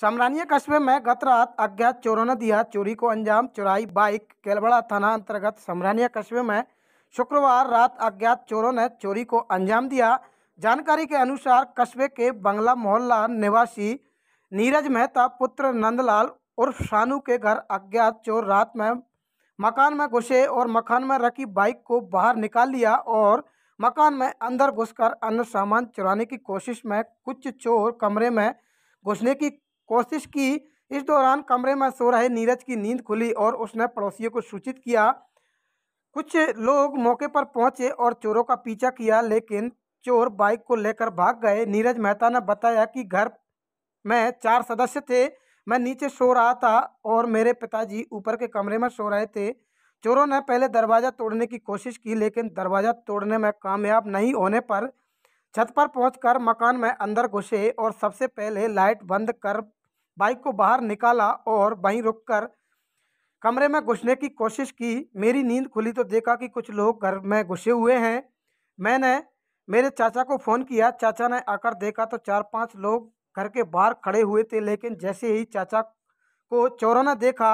समरानिया कस्बे में गत रात अज्ञात चोरों ने दिया चोरी को अंजाम चुराई बाइक केलबड़ा थाना अंतर्गत समरानिया कस्बे में शुक्रवार रात अज्ञात चोरों ने चोरी को अंजाम दिया जानकारी के अनुसार कस्बे के बंगला मोहल्ला निवासी नीरज मेहता पुत्र नंदलाल उर्फ शानू के घर अज्ञात चोर रात में मकान में घुसे और मकान में रखी बाइक को बाहर निकाल लिया और मकान में अंदर घुसकर अन्य सामान चुराने की कोशिश में कुछ चोर कमरे में घुसने की कोशिश की इस दौरान कमरे में सो रहे नीरज की नींद खुली और उसने पड़ोसियों को सूचित किया कुछ लोग मौके पर पहुंचे और चोरों का पीछा किया लेकिन चोर बाइक को लेकर भाग गए नीरज मेहता ने बताया कि घर में चार सदस्य थे मैं नीचे सो रहा था और मेरे पिताजी ऊपर के कमरे में सो रहे थे चोरों ने पहले दरवाज़ा तोड़ने की कोशिश की लेकिन दरवाज़ा तोड़ने में कामयाब नहीं होने पर छत पर पहुंचकर मकान में अंदर घुसे और सबसे पहले लाइट बंद कर बाइक को बाहर निकाला और वहीं रुककर कमरे में घुसने की कोशिश की मेरी नींद खुली तो देखा कि कुछ लोग घर में घुसे हुए हैं मैंने मेरे चाचा को फ़ोन किया चाचा ने आकर देखा तो चार पांच लोग घर के बाहर खड़े हुए थे लेकिन जैसे ही चाचा को चोरों ने देखा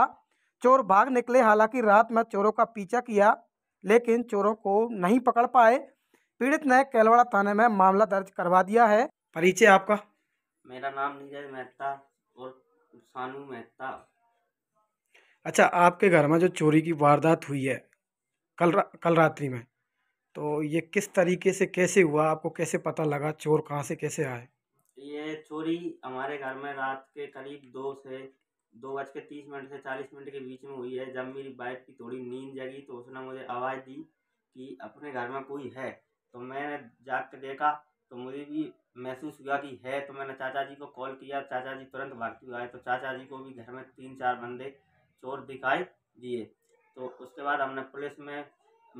चोर भाग निकले हालांकि रात में चोरों का पीछा किया लेकिन चोरों को नहीं पकड़ पाए पीड़ित ने केलवाड़ा थाने में मामला दर्ज करवा दिया है परिचय आपका मेरा नाम निजय मेहता और सानू मेहता अच्छा आपके घर में जो चोरी की वारदात हुई है कल रा, कल रात्रि में तो ये किस तरीके से कैसे हुआ आपको कैसे पता लगा चोर कहाँ से कैसे आए ये चोरी हमारे घर में रात के करीब दो से दो बज के तीस मिनट से चालीस मिनट के बीच में हुई है जब मेरी वाइफ की थोड़ी नींद जगी तो उसने मुझे आवाज़ दी कि अपने घर में कोई है तो मैंने जाकर देखा तो मुझे भी महसूस हुआ कि है तो मैंने चाचा जी को कॉल किया चाचा जी तुरंत भागते हुए आए तो चाचा जी को भी घर में तीन चार बंदे चोर दिखाई दिए तो उसके बाद हमने पुलिस में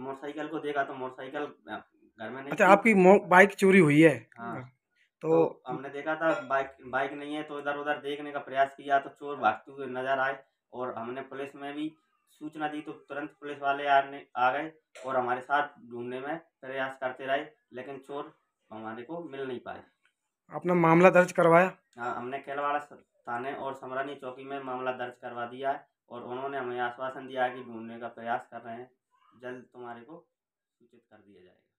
मोटरसाइकिल को देखा तो मोटरसाइकिल घर में नहीं अच्छा आपकी बाइक चोरी हुई है हाँ तो, तो हमने देखा था बाइक बाइक नहीं है तो इधर उधर देखने का प्रयास किया तो चोर भागते हुए नजर आए और हमने पुलिस में भी सूचना दी तो तुरंत पुलिस वाले आने आ गए और हमारे साथ ढूंढने में प्रयास करते रहे लेकिन चोर हमारे को मिल नहीं पाए आपने मामला दर्ज करवाया हाँ हमने केलवाड़ा थाने और समरानी चौकी में मामला दर्ज करवा दिया है और उन्होंने हमें आश्वासन दिया है कि ढूंढने का प्रयास कर रहे हैं जल्द तुम्हारे को सूचित कर दिया जाएगा